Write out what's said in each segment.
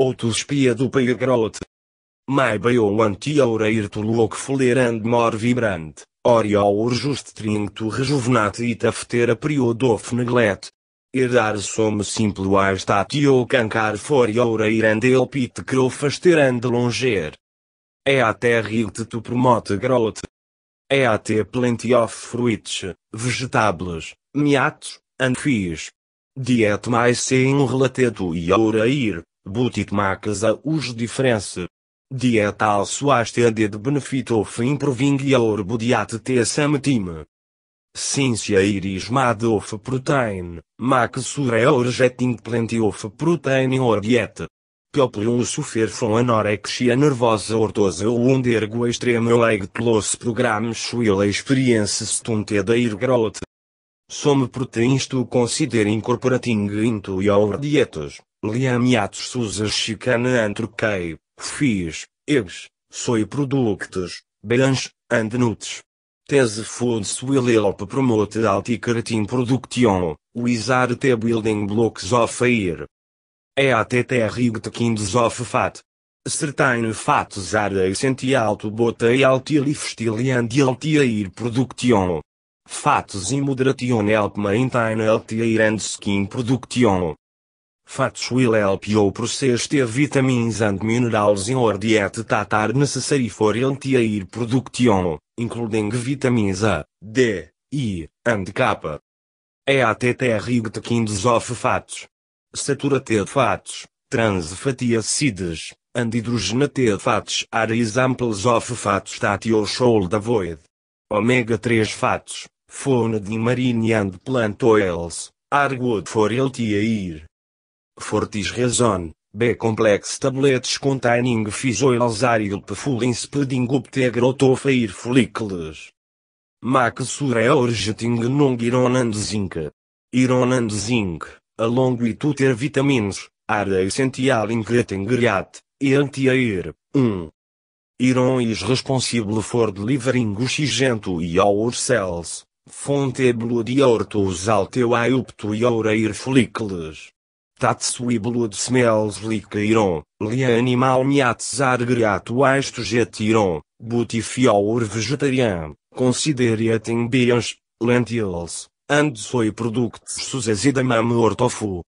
Outro espia do Peiagrote. Mai beiou anti-aureirtul and mor vibrant, orior just trinto rejuvenate e tafetera periodof neglet. Herdar some simple a ou cancar forioreirand el pit and longer. É a terrilt tu promote grote. É a ter plenty of fruits, vegetables, miatos, anfis. Diet mais sem relatado e ir, butit makas a os diferença. Dieta al é a de benefit of improving your bodiat te sametime. Sincia iris mad of protein, mak sure or getting plenty of protein in your diet. People who from anorexia nervosa ortosa ou undergo extreme leg loss programs will experience stunted air growth. Some proteins to consider incorporating into your dietas, liamiatos susas and turkey, fish, eggs, soy products, beans, and nuts. These foods will help promote healthy keratin production, which are the building blocks of hair. EATT rigged kinds of fat. Certain fats are essential to both a healthy lifestyle and healthy air production. Fatos moderation help maintain healthy and skin production. Fats will help you process the vitamins and minerals in your diet that are necessary for healthy hair production, including vitamins A, D, I, and K. EATT rigged kinds of fats. Saturated fats, trans fatty acids, and hydrogenated fats are examples of fats that you should avoid. Omega 3 fats fauna de and plant oils, are good for healthy Fortis razon, B complex tablets containing fish oils are helpful in speeding up the growth of hair follicles. Max Sureorgeting non iron and zinc. Iron and zinc, along with other vitamins, are essential in getting great, anti-air, 1. Iron is responsible for delivering oxygen to your cells. Fonte bloodiortus alteu aeuptuiora irfolicles. Tatsui blood smells like iron, Li animal miats argreatu aestogetiron, butifior vegetarian, consideriatem beans, lentils, and soy products suzesidamam ortofu.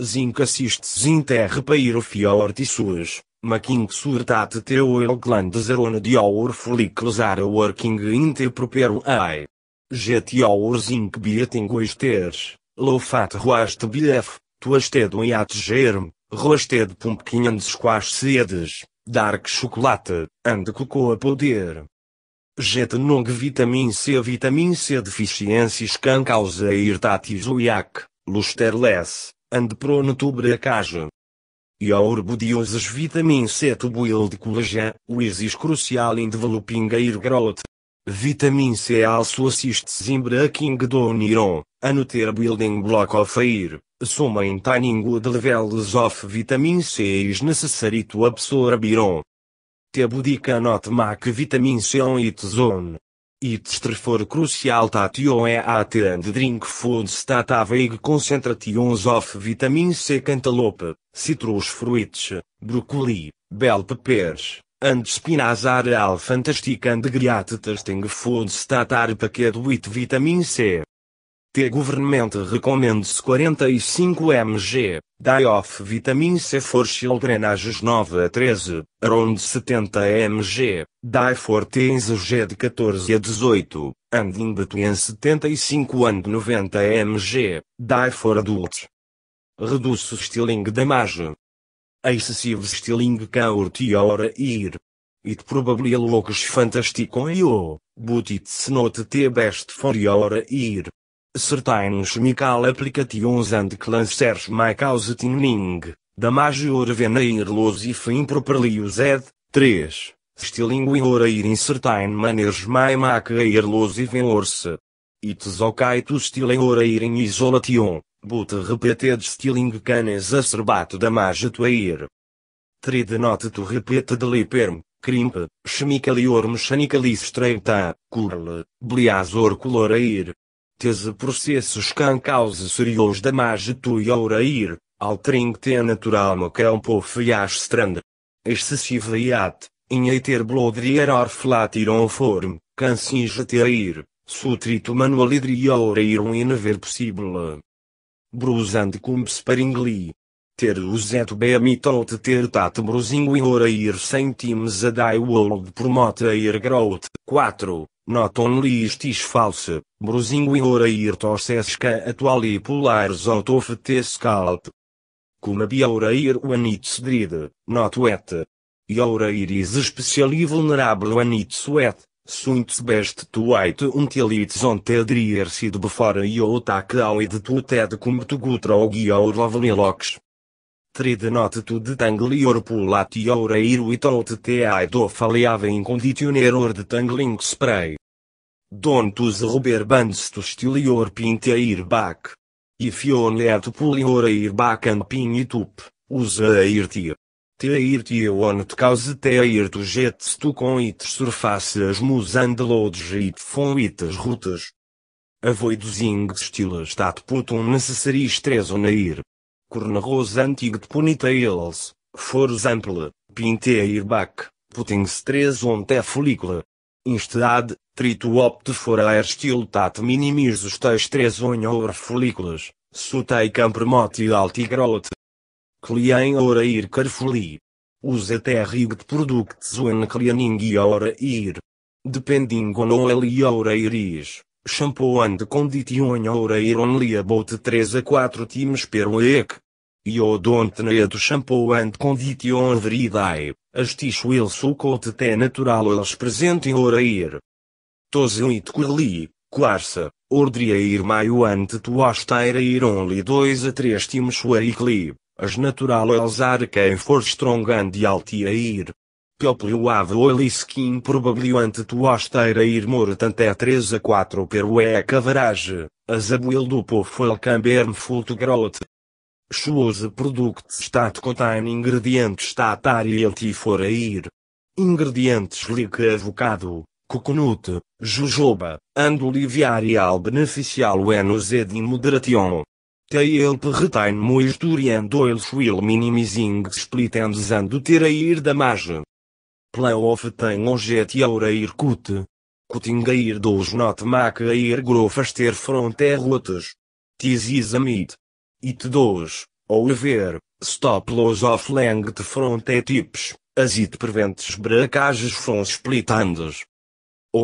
Zinc assistes inter pairofior tissues, making surtat teu el glandes arona dior follicles are working inter propero ai beating ink bietingoisters, roaste roast bilef, tuasted unhat germ, roasted pumpkin and squash seeds, dark chocolate, and cocoa GT Jetnong vitamin C Vitamin C deficiências can causa irtatis uiac, lusterless, and prone to breakage. Iorbodioses vitamin C to build collagen, which is crucial in developing hair growth. Vitamin C also assists in breaking down iron, another building block of air, so maintaining good levels of vitamin C is necessary to absorb iron. The body cannot make vitamin C on its own. It's therefore crucial that you é eat and drink foods that have high concentrations of vitamin C cantaloupe, citrus fruits, broccoli, bell peppers, and spinazar al fantastic and great testing food statar are with vitamin C. T government recommends 45 mg, die of vitamin C for children ages 9 a 13, around 70 mg, die for teens de 14 a 18, and in between 75 and 90 mg, die for adults. Reduce stealing damage excessivos stiling caurtiora ir. It probably looks fantastic on you, but it's not the best for your ear. Certain chemical applications and cleansers may cause thinning, damage or veneer loss if improperly used. 3. Stealing your ear in certain manners may make ear loss even worse. It's okay to steal your ear in isolation. But repeated stealing can exacerbate damage to air. Trid not to de liperm, crimp, chemically or mechanically straighta, curl, bleas or color air. These processos can cause serious damage to your air, altering the natural motion of your strand. Excessive heat, in either blood air or flat iron form, can singe the air, Sutrito manual manually ir air whenever possible brusante cum sparingli. Ter et beamitot ter tat brusinguiora ir sentimes times a die world promote ir growth. 4. Not only istis false, hora ir tossesca atuali polares out of te scalp. Cum abiaura ir wanits drid, not wet. Iaura is especially vulnerable wanits wet. Suntes best to wait until it's on the side before you take out to ted cum to go through your lovely locks. Tried not to detangle your pull at your ear without the aid of in conditioner or detangling spray. Don't use rubber bands to steal your pint ear back. If you need to pull your ear back and pin it up, use a ear tear irte Teairte on cause teairto gets tu com ites surfaces mus and loads it fon ites rutas. Avoidusing stilas tat putum necessaris tres onair. Cornarros antig punitails, for example, pinteir back, putings tres on te folicula. Instead, trito opte for air stil tat os teis tres on or foliculas, sutei alti altigrot. Kleinora ir carefully. Use até rigged products when cleaning your ear. Depending on oil your ear is, shampoo and condition your ear only about 3 a 4 times per week. You don't need shampoo and condition every day, as this will suck out the natural oils present in your ear. Toze it quickly, Clarsa, Ordria ir Maio ante tu Tuasteira ir only 2 a 3 times weekly, as natural eles are quem for strong and altair. People ir, have oily skin probably want to wash ir mortante more 3 a 4 per week average, as a build up of oil can burn full to growth. Choose product that contain ingredientes that are healthy for ir. Ingredientes like avocado, coconut, jojoba, and oliviarial beneficial when used in moderation retain retém moisturian doils will minimizing split ends and terair damage. Playoff tem objet aura cut, Cutting a ir dos not make ir grow faster front rotas. Tis is a myth. It ou however, stop loss of length front tips, as it preventes bracajes from split andes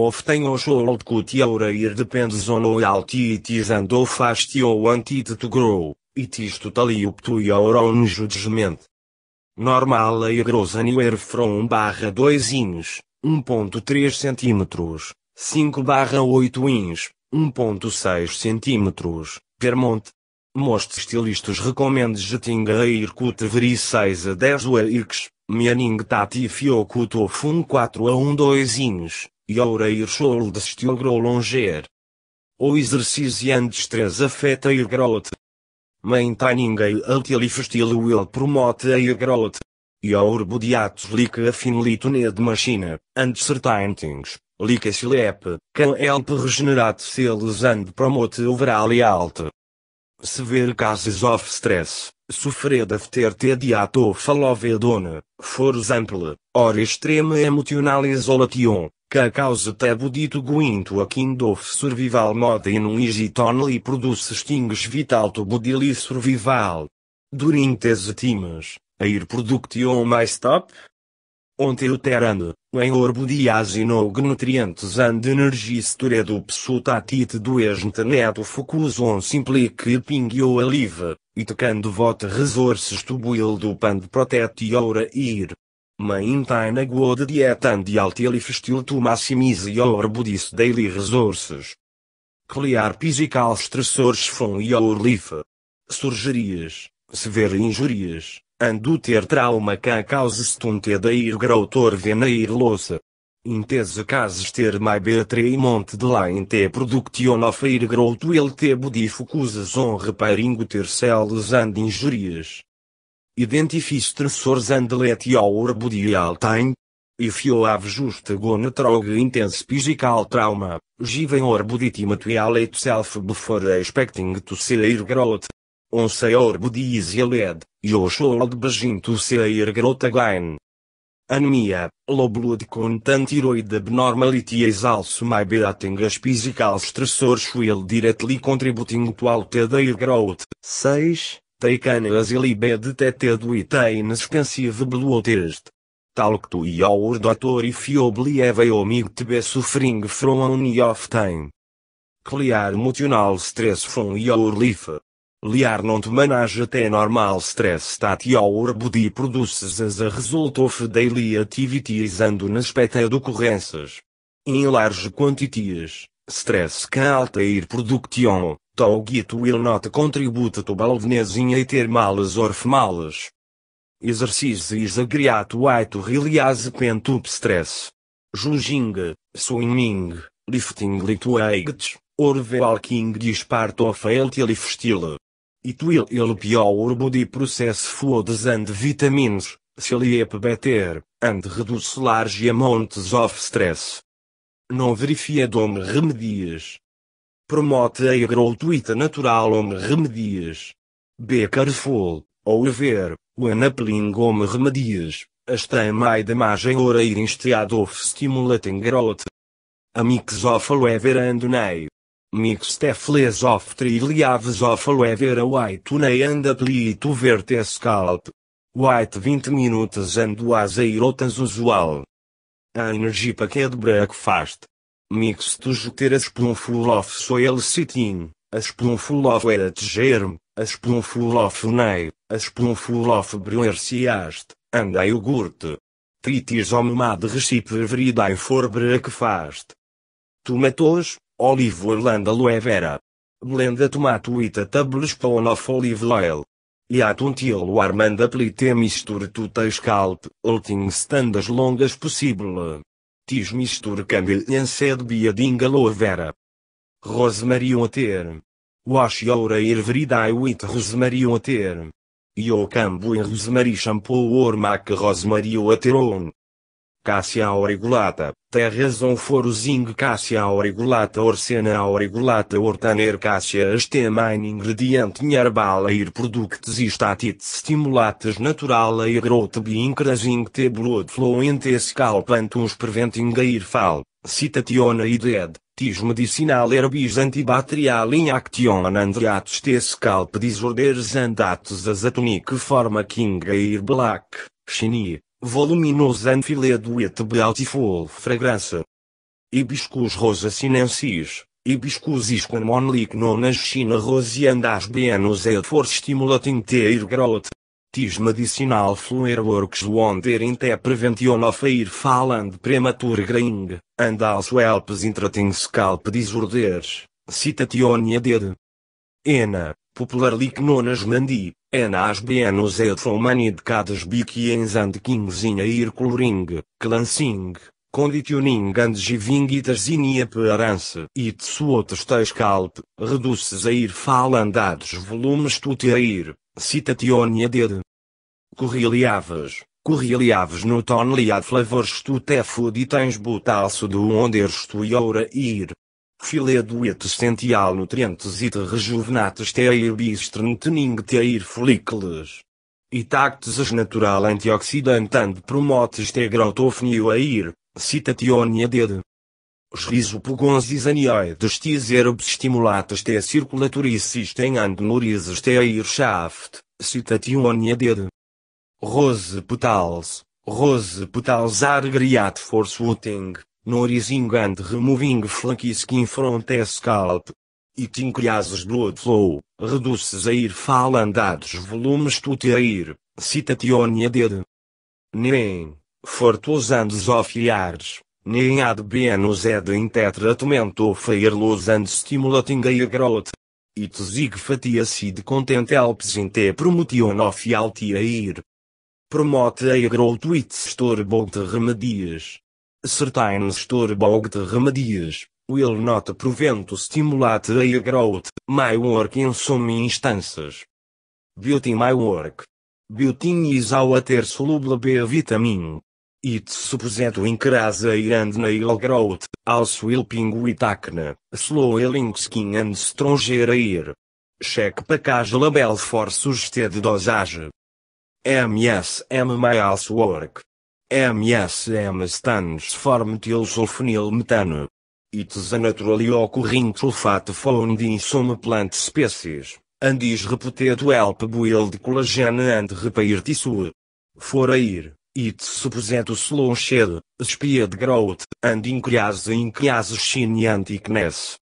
of tem o should culture ir depends on loyalty it is and of fast you want it to grow, it is totally up to your own judgment. Normal a grows anywhere from barra 2 ins, 1.3 cm, 5 barra 8 ins, 1.6 cm, Vermont. Most estilistas recomendam jetting a ircut veri 6 a 10 weeks, meaning that if you cut off um 4 a 1 2 ins, your air shoulders te grow longer. O exercício and stress afeta air growth. Maintaining a healthy lifestyle will promote air growth. E body acts like a de tuned machine, and certain things, like slep, can help regenerate cells and promote overall health. Severe cases of stress, sofrer de ter tediato fall of for example, or extreme emotional isolation, que a causa te dito guinto a kind of survival mode in which only produces things vital to budili survival. During these times, air production my stop. Onte o when em body has no and energy do up so do it doesn't need focus on simply keeping you alive, it can devote resources to build up and protect your ear. Maintain a good dieta and healthy lifestyle to maximize your body's daily resources. Clear physical stressors from your life. Surgerias, severe injurias, and do ter trauma can cause stunted hair growth or veneer loss. In these cases ter my betrayment de line te production of hair growth will te body focuses on repairing ter cells and injurias. Identifice tressores andelete If you have just justa through intense physical trauma, given orboditimatorial itself before expecting to see growth. On say orbodisia led, you should begin to see growth again. Anemia, low blood content thyroid abnormalities also may be as physical stressors will directly contributing to altered growth. 6. Taicanas ele é detetado e tem inexpensive blue test. tu e o doutor e you believe o mig tebe be suffering from uni of time. Clear emotional stress from your life. Liar te manage até é normal stress that your body produces as a result of daily activities and unexpected occurrences. In large quantities, stress can alter production. Togit will not contribute to Baldness in ter males or females. Exercise is a great way to release pent-up stress. Judging, swimming, lifting light weights, or walking is part of a healthy lifestyle. It will help your body process foods and vitamins, sleep better, and reduce large amounts of stress. Não dom remedies promote a gratuita natural home remedias. Be careful, ou ver, o anapling home remedias, stay mais damage hora ir instead of stimulating growth. A mix of aloe and nei. Mix tefles of three leaves of aloe vera white one and apply to verte scalp. White 20 minutes and was a usual. A energy packet breakfast mixtos ter aspumful of soil sitting, aspumful of é eret germ, aspumful of nei, aspumful of bruerciast, and iogurt. Tritis omumad recipe veridae for breakfast. Tomatoes, olive oil and aloe vera. Blend a tomato with a tablespoon of olive oil. E at until warm and apply mixture to the scalp, letting stand as long as possible. Tis mistur cambilhense a biadinga vera. Rosmarion ter. Washiora irveridai wit rosmarion ter. o cambo em rosmari shampoo ormac rosmario ateron. Cássia auriculata, terras forosing Cássia auriculata orsena auriculata Ortaner este main ingrediente ir productes estatites stimulates natural air in te scalp antuns preventing air fal, citationa e dead. Tis medicinal herbis antibacterial in action andriatus tescalp disorders andatus azatonic forma king air black, chini, voluminoso Anfiledo et Beautiful fragrância. Hibiscus sinensis, Hibiscus isquamon lignonas China as bienus et for stimulating teir growth. Tis medicinal fluer works wonder in te prevention of air faland premature graying, and also helps in treating scalp disorders, citationia ded. Ena, popular as mandi, Enas bienos et humanidades biquiens and kings in air coloring, clancing, conditioning and giving in appearance it suotes scalp, reduces air falandados volumes tute air, citationia ded. Correliavas, correliavas no tonlia flavores tu te fuditens butalso do onderstuiora ir, filé duetes sential nutrientes e te rejuvenates teir bis teir folículos. E tactes as natural antioxidante and promotes te grotofnio air, citationia dede. Os e anioides tis herbes estimulatas te circulatoricis tem and norizes te air shaft, citationia dede. Rose petals, rose petals are great for soothing, Norizing and removing flaky skin from the scalp. It increases blood flow, reduces air fall and adds volumes to the air, citation did. Nem, for thousands of years, neen had been used in the treatment of air loss and stimulating air growth. It zig fatty acid content helps in the promotion of healthy air. Promote air growth with store both remedies. Certains de remedies, will not prevent stimulate a growth, my work in some instances. Beauty my work. Beauty is ter soluble B vitamin. It's supposed to increase hair and nail growth, also helping with acne, slow healing skin and stronger hair. Check package label for suggested dosage. MSM M my also work. MSM ms tans formetilsulfonilmetano. It is a naturally occurring sulfate found in some plant species, and is reputed to help build collagen and repair tissue. For air, it supposed slow shed, speed growth, and increase increase shiny and thickness.